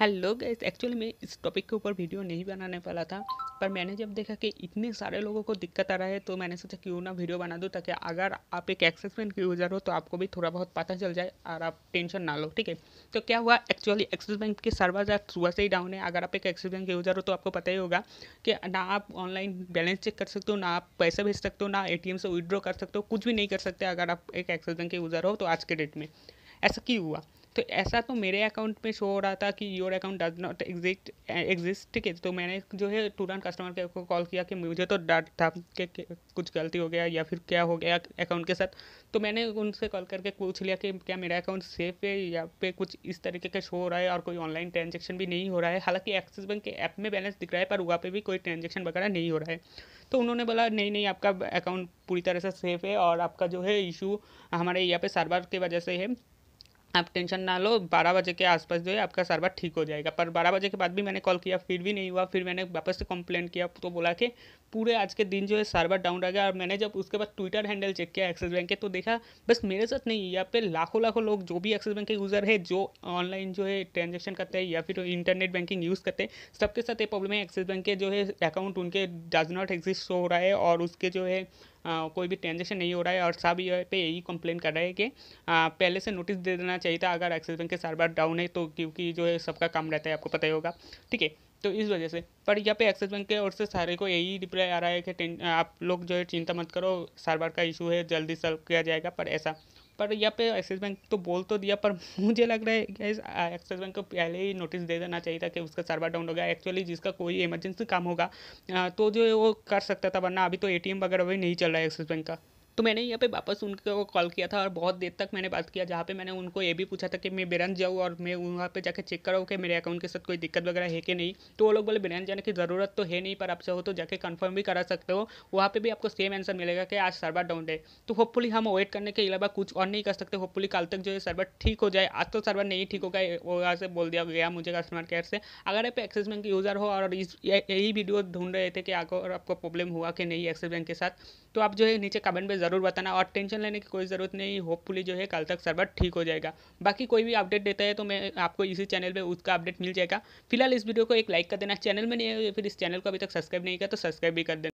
hello guys actually मैं इस topic के ऊपर वीडियो नहीं बनाने वाला था पर मैंने जब देखा कि इतने सारे लोगों को दिक्कत आ रहा है तो मैंने सोचा क्यों ना वीडियो बना दूँ ताकि अगर आप एक बैंक के यूज़र हो तो आपको भी थोड़ा बहुत पता चल जाए और आप टेंशन ना लो ठीक है तो क्या हुआ एक्चुअली एक्सिस बैंक के सर्वर जब सुबह से ही डाउन है अगर आप एक एक्सिस बैंक के यूज़र हो तो आपको पता ही होगा कि ना आप ऑनलाइन बैलेंस चेक कर सकते हो ना आप पैसे भेज सकते हो ना ए से विदड्रॉ कर सकते हो कुछ भी नहीं कर सकते अगर आप एक एक्सिस बैंक के यूज़र हो तो आज के डेट में ऐसा क्यों हुआ तो ऐसा तो मेरे अकाउंट में शो हो रहा था कि your account does not exist exist ठीक है तो मैंने जो है तुरंत कस्टमर केयर को कॉल किया कि मुझे तो डर था कि कुछ गलती हो गया या फिर क्या हो गया अकाउंट के साथ तो मैंने उनसे कॉल करके पूछ लिया कि क्या मेरा अकाउंट सेफ है या पे कुछ इस तरीके का शो हो रहा है और कोई ऑनलाइन ट्रांजेक्शन भी नहीं हो रहा है हालांकि एक्सिस बैंक के ऐप में बैलेंस दिख रहा है पर वहाँ पर भी कोई ट्रांजेक्शन वगैरह नहीं हो रहा है तो उन्होंने बोला नहीं नहीं आपका अकाउंट पूरी तरह से सेफ है और आपका जो है इशू हमारे यहाँ पे सर्वर की वजह से है आप टेंशन ना लो बारह बजे के आसपास जो है आपका सर्वर ठीक हो जाएगा पर बारह बजे के बाद भी मैंने कॉल किया फिर भी नहीं हुआ फिर मैंने वापस से कंप्लेन किया तो बोला कि पूरे आज के दिन जो है सर्वर डाउन रह गया और मैंने जब उसके बाद ट्विटर हैंडल चेक किया एक्सिस बैंक के तो देखा बस मेरे साथ नहीं यहाँ पे लाखों लाखों लोग जो भी एक्सिस बैंक के यूज़र है जो ऑनलाइन जो है ट्रांजेक्शन करते हैं या फिर इंटरनेट बैंकिंग यूज़ करते हैं सबके साथ ये प्रॉब्लम है एक्सिस बैंक के जो है अकाउंट उनके डज नॉट एग्जिस्ट हो रहा है और उसके जो है कोई भी ट्रांजेक्शन नहीं हो रहा है और सब ये पे यही कंप्लेन कर रहे हैं कि पहले से नोटिस दे देना चाहिए था अगर एक्सिस बैंक के सर्वर डाउन है तो क्योंकि जो है सबका काम रहता है आपको पता ही होगा ठीक है तो इस वजह से पर यहाँ पे एक्सिस बैंक के ओर से सारे को यही रिप्लाई आ रहा है कि आप लोग जो है चिंता मत करो सर्वर का इशू है जल्दी सॉल्व किया जाएगा पर ऐसा पर यहाँ पे एक्सिस बैंक तो बोल तो दिया पर मुझे लग रहा है गैस एक्सिस बैंक को पहले ही नोटिस दे देना चाहिए था कि उसका सर्वर डाउन हो गया एक्चुअली जिसका कोई इमरजेंसी काम होगा तो जो वो कर सकता था वरना अभी तो ए वगैरह भी नहीं चल रहा है एक्सिस बैंक का तो मैंने यहाँ पे वापस उनको कॉल किया था और बहुत देर तक मैंने बात किया जहाँ पे मैंने उनको ये भी पूछा था कि मैं बिरंज जाऊँ और मैं वहाँ पे जाके चेक कराऊँ कि मेरे अकाउंट के साथ कोई दिक्कत वगैरह है कि नहीं तो वो लोग बोले बिरंज जाने की ज़रूरत तो है नहीं पर आपसे हो तो जाके कन्फर्म भी करा सकते हो वहाँ पर भी आपको सेम आंसर मिलेगा कि आज सर्वर डाउन है तो होपफुली हम वेट करने के अलावा कुछ और नहीं कर सकते होपफुली कल तक जो है सर्वर ठीक हो जाए आज तो सर्वर नहीं ठीक होगा वो यहाँ से बोल दिया गया मुझे कस्टमर केयर से अगर आप एक्सिस बैंक के यूज़र हो और इस यही वीडियो ढूंढ रहे थे कि और आपको प्रॉब्लम हुआ कि नहीं एक्सिस बैंक के साथ तो आप जो है नीचे कमेंट में ज़रूर बताना और टेंशन लेने की कोई ज़रूरत नहीं होपफुली जो है कल तक सर्वर ठीक हो जाएगा बाकी कोई भी अपडेट देता है तो मैं आपको इसी चैनल पर उसका अपडेट मिल जाएगा फिलहाल इस वीडियो को एक लाइक कर देना चैनल में नहीं है फिर इस चैनल को अभी तक सब्सक्राइब नहीं किया तो सब्सक्राइब भी कर देना